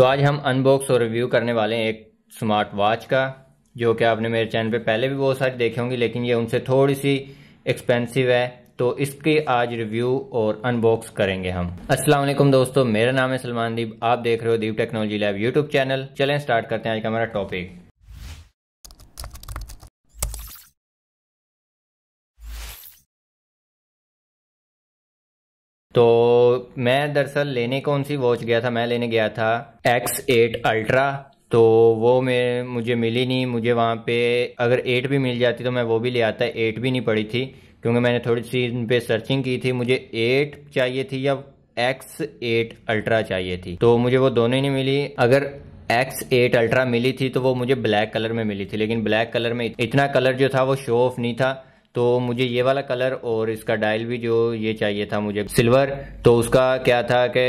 तो आज हम अनबॉक्स और रिव्यू करने वाले हैं एक स्मार्ट वॉच का जो कि आपने मेरे चैनल पे पहले भी बहुत सारी देखे होंगे लेकिन ये उनसे थोड़ी सी एक्सपेंसिव है तो इसकी आज रिव्यू और अनबॉक्स करेंगे हम अस्सलाम वालेकुम दोस्तों मेरा नाम है सलमान दीप आप देख रहे हो Deep technology lab YouTube channel चलें स्टार्ट करते हैं आज का हमारा टॉपिक तो मैं दरअसल लेने कौन सी वॉच गया था मैं लेने गया था एक्स एट अल्ट्रा तो वो मैं मुझे मिली नहीं मुझे वहाँ पे अगर एट भी मिल जाती तो मैं वो भी ले आता एट भी नहीं पड़ी थी क्योंकि मैंने थोड़ी सी इन पे सर्चिंग की थी मुझे एट चाहिए थी या एक्स एट अल्ट्रा चाहिए थी तो मुझे वो दोनों ही नहीं मिली अगर एक्स एट अल्ट्रा मिली थी तो वो मुझे ब्लैक कलर में मिली थी लेकिन ब्लैक कलर में इतना कलर जो था वो शो ऑफ नहीं था तो मुझे ये वाला कलर और इसका डायल भी जो ये चाहिए था मुझे सिल्वर तो उसका क्या था कि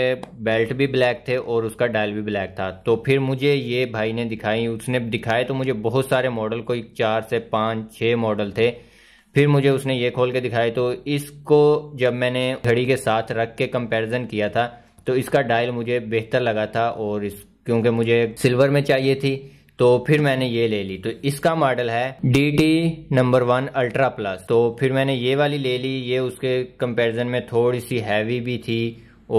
बेल्ट भी ब्लैक थे और उसका डायल भी ब्लैक था तो फिर मुझे ये भाई ने दिखाई उसने दिखाए तो मुझे बहुत सारे मॉडल कोई चार से पाँच छः मॉडल थे फिर मुझे उसने ये खोल के दिखाए तो इसको जब मैंने घड़ी के साथ रख के कंपेरिजन किया था तो इसका डायल मुझे बेहतर लगा था और इस क्योंकि मुझे सिल्वर में चाहिए थी तो फिर मैंने ये ले ली तो इसका मॉडल है D T number one ultra plus तो फिर मैंने ये वाली ले ली ये उसके कंपैरिजन में थोड़ी सी हैवी भी थी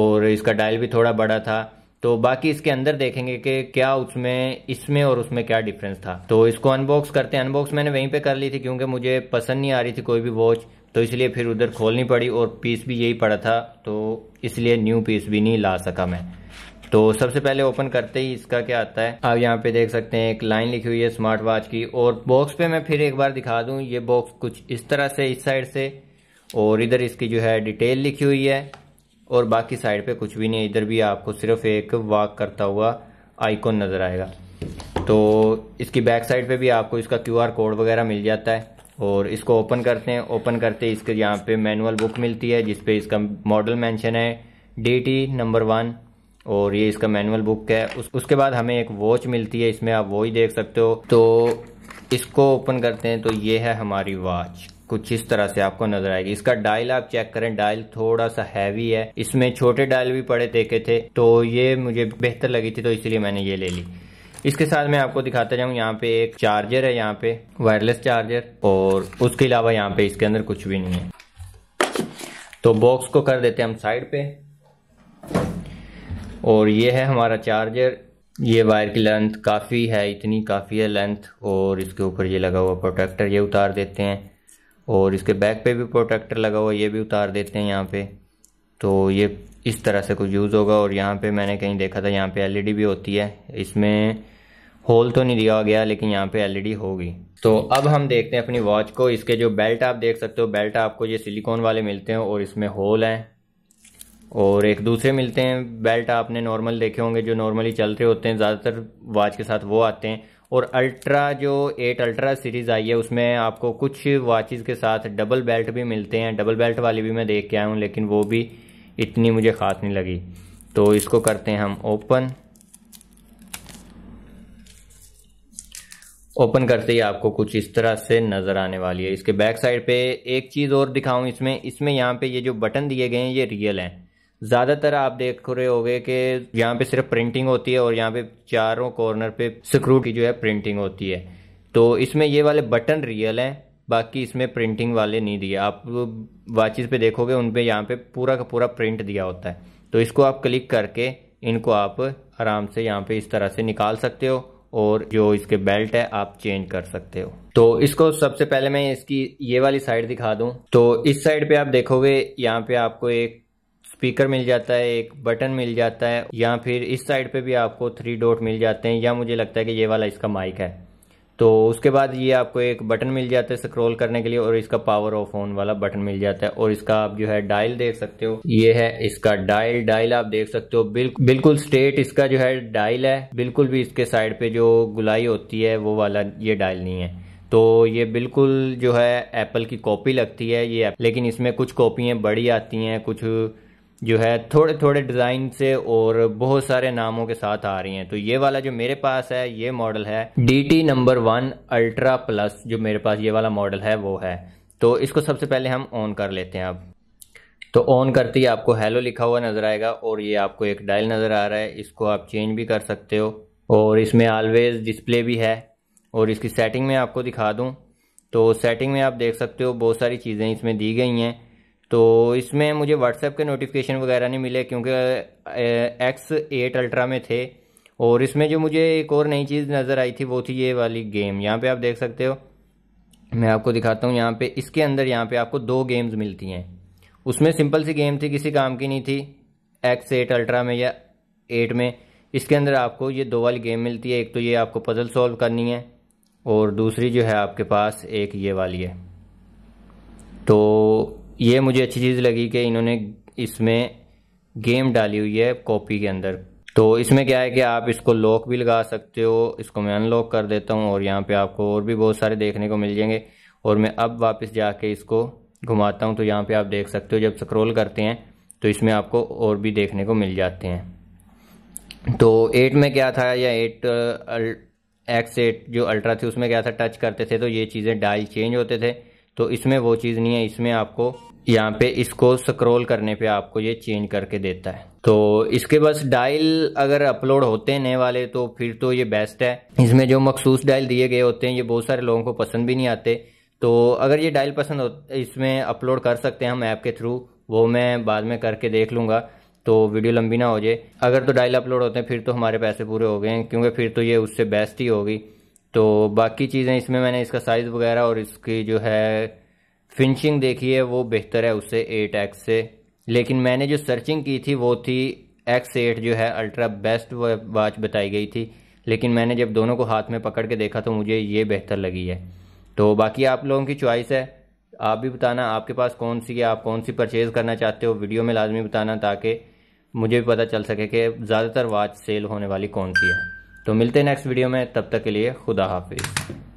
और इसका डायल भी थोड़ा बड़ा था तो बाकी इसके अंदर देखेंगे कि क्या उसमें इसमें और उसमें क्या डिफरेंस था तो इसको अनबॉक्स करते हैं अनबॉक्स मैंने वहीं पे कर ली थी क्योंकि मुझे पसंद नहीं आ रही थी कोई भी वॉच तो इसलिए फिर उधर खोलनी पड़ी और पीस भी यही पड़ा था तो इसलिए न्यू पीस भी नहीं ला सका मैं तो सबसे पहले ओपन करते ही इसका क्या आता है आप यहाँ पे देख सकते हैं एक लाइन लिखी हुई है स्मार्ट वॉच की और बॉक्स पे मैं फिर एक बार दिखा दूँ ये बॉक्स कुछ इस तरह से इस साइड से और इधर इसकी जो है डिटेल लिखी हुई है और बाकी साइड पे कुछ भी नहीं इधर भी आपको सिर्फ एक वॉक करता हुआ आइकॉन नज़र आएगा तो इसकी बैक साइड पे भी आपको इसका क्यूआर कोड वगैरह मिल जाता है और इसको ओपन करते हैं ओपन करते इसके यहाँ पे मैनुअल बुक मिलती है जिसपे इसका मॉडल मेंशन है डी टी नंबर वन और ये इसका मैनुअल बुक है उस, उसके बाद हमें एक वॉच मिलती है इसमें आप वो ही देख सकते हो तो इसको ओपन करते हैं तो ये है हमारी वॉच कुछ इस तरह से आपको नजर आएगी इसका डायल आप चेक करें डायल थोड़ा सा हैवी है इसमें छोटे डायल भी पड़े देखे थे तो ये मुझे बेहतर लगी थी तो इसलिए मैंने ये ले ली इसके साथ मैं आपको दिखाता जाऊं यहाँ पे एक चार्जर है यहाँ पे वायरलेस चार्जर और उसके अलावा यहाँ पे इसके अंदर कुछ भी नहीं है तो बॉक्स को कर देते हैं हम साइड पे और ये है हमारा चार्जर ये वायर की लेंथ काफ़ी है इतनी काफ़ी है लेंथ और इसके ऊपर ये लगा हुआ प्रोटेक्टर ये उतार देते हैं और इसके बैक पे भी प्रोटेक्टर लगा हुआ ये भी उतार देते हैं यहाँ पे तो ये इस तरह से कुछ यूज़ होगा और यहाँ पे मैंने कहीं देखा था यहाँ पे एलईडी e भी होती है इसमें होल तो नहीं दिया गया लेकिन यहाँ पे एलईडी e होगी तो अब हम देखते हैं अपनी वॉच को इसके जो बेल्ट आप देख सकते हो बेल्ट आपको ये सिलिकॉन वाले मिलते हैं और इसमें होल हैं और एक दूसरे मिलते हैं बेल्ट आपने नॉर्मल देखे होंगे जो नॉर्मली चलते होते हैं ज़्यादातर वॉच के साथ वो आते हैं और अल्ट्रा जो एट अल्ट्रा सीरीज़ आई है उसमें आपको कुछ वॉचेज़ के साथ डबल बेल्ट भी मिलते हैं डबल बेल्ट वाली भी मैं देख के आया हूँ लेकिन वो भी इतनी मुझे ख़ास नहीं लगी तो इसको करते हैं हम ओपन ओपन करते ही आपको कुछ इस तरह से नज़र आने वाली है इसके बैक साइड पे एक चीज़ और दिखाऊं इसमें इसमें यहाँ पे ये जो बटन दिए गए हैं ये रियल हैं ज़्यादातर आप देख रहे होगे कि यहाँ पे सिर्फ प्रिंटिंग होती है और यहाँ पे चारों कॉर्नर पे स्क्रू की जो है प्रिंटिंग होती है तो इसमें ये वाले बटन रियल हैं बाकी इसमें प्रिंटिंग वाले नहीं दिए आप वाचिस पे देखोगे उन पे यहाँ पे पूरा का पूरा प्रिंट दिया होता है तो इसको आप क्लिक करके इनको आप आराम से यहाँ पे इस तरह से निकाल सकते हो और जो इसके बेल्ट है आप चेंज कर सकते हो तो इसको सबसे पहले मैं इसकी ये वाली साइड दिखा दूं तो इस साइड पे आप देखोगे यहाँ पे आपको एक स्पीकर मिल जाता है एक बटन मिल जाता है या फिर इस साइड पे भी आपको थ्री डॉट मिल जाते हैं या मुझे लगता है कि ये वाला इसका माइक है तो उसके बाद ये आपको एक बटन मिल जाता है स्क्रॉल करने के लिए और इसका पावर ऑफ ऑन वाला बटन मिल जाता है और इसका आप जो है डायल देख सकते हो ये है इसका डायल डायल आप देख सकते हो बिल्क, बिल्कुल स्ट्रेट इसका जो है डायल है बिल्कुल भी इसके साइड पे जो गुलाई होती है वो वाला ये डायल नहीं है तो ये बिल्कुल जो है एप्पल की कॉपी लगती है ये लेकिन इसमें कुछ कॉपियाँ बड़ी आती हैं कुछ जो है थोड़े थोड़े डिज़ाइन से और बहुत सारे नामों के साथ आ रही हैं तो ये वाला जो मेरे पास है ये मॉडल है D T number one ultra plus जो मेरे पास ये वाला मॉडल है वो है तो इसको सबसे पहले हम ऑन कर लेते हैं अब तो ऑन करते ही आपको हेलो लिखा हुआ नज़र आएगा और ये आपको एक डायल नज़र आ रहा है इसको आप चेंज भी कर सकते हो और इसमें ऑलवेज़ डिस्प्ले भी है और इसकी सेटिंग में आपको दिखा दूँ तो सेटिंग में आप देख सकते हो बहुत सारी चीज़ें इसमें दी गई हैं तो इसमें मुझे व्हाट्सएप के नोटिफिकेशन वगैरह नहीं मिले क्योंकि एक्स एट अल्ट्रा में थे और इसमें जो मुझे एक और नई चीज़ नज़र आई थी वो थी ये वाली गेम यहाँ पे आप देख सकते हो मैं आपको दिखाता हूँ यहाँ पे इसके अंदर यहाँ पे आपको दो गेम्स मिलती हैं उसमें सिंपल सी गेम थी किसी काम की नहीं थी एक्स एट अल्ट्रा में या एट में इसके अंदर आपको ये दो वाली गेम मिलती है एक तो ये आपको पज़ल सॉल्व करनी है और दूसरी जो है आपके पास एक ये वाली है तो ये मुझे अच्छी चीज़ लगी कि इन्होंने इसमें गेम डाली हुई है कॉपी के अंदर तो इसमें क्या है कि आप इसको लॉक भी लगा सकते हो इसको मैं अनलॉक कर देता हूँ और यहाँ पे आपको और भी बहुत सारे देखने को मिल जाएंगे और मैं अब वापस जाके इसको घुमाता हूँ तो यहाँ पे आप देख सकते हो जब स्क्रॉल करते हैं तो इसमें आपको और भी देखने को मिल जाते हैं तो एट में क्या था या एट एक्स एट जो अल्ट्रा थी उसमें क्या था टच करते थे तो ये चीज़ें डाइल चेंज होते थे तो इसमें वो चीज़ नहीं है इसमें आपको यहाँ पे इसको स्क्रॉल करने पे आपको ये चेंज करके देता है तो इसके बस डायल अगर अपलोड होते नए वाले तो फिर तो ये बेस्ट है इसमें जो मखसूस डायल दिए गए होते हैं ये बहुत सारे लोगों को पसंद भी नहीं आते तो अगर ये डायल पसंद हो इसमें अपलोड कर सकते हैं हम ऐप के थ्रू वो मैं बाद में करके देख लूँगा तो वीडियो लंबी ना हो जाए अगर तो डायल अपलोड होते हैं फिर तो हमारे पैसे पूरे हो गए क्योंकि फिर तो ये उससे बेस्ट ही होगी तो बाकी चीज़ें इसमें मैंने इसका साइज़ वगैरह और इसकी जो है फिनिशिंग देखी है वो बेहतर है उससे एट एक्स से लेकिन मैंने जो सर्चिंग की थी वो थी एक्स एट जो है अल्ट्रा बेस्ट वॉच बताई गई थी लेकिन मैंने जब दोनों को हाथ में पकड़ के देखा तो मुझे ये बेहतर लगी है तो बाकी आप लोगों की चॉइस है आप भी बताना आपके पास कौन सी है आप कौन सी परचेज़ करना चाहते हो वीडियो में लाजमी बताना ताकि मुझे भी पता चल सके कि ज़्यादातर वाच सेल होने वाली कौन सी है तो मिलते हैं नेक्स्ट वीडियो में तब तक के लिए खुदा हाफिज़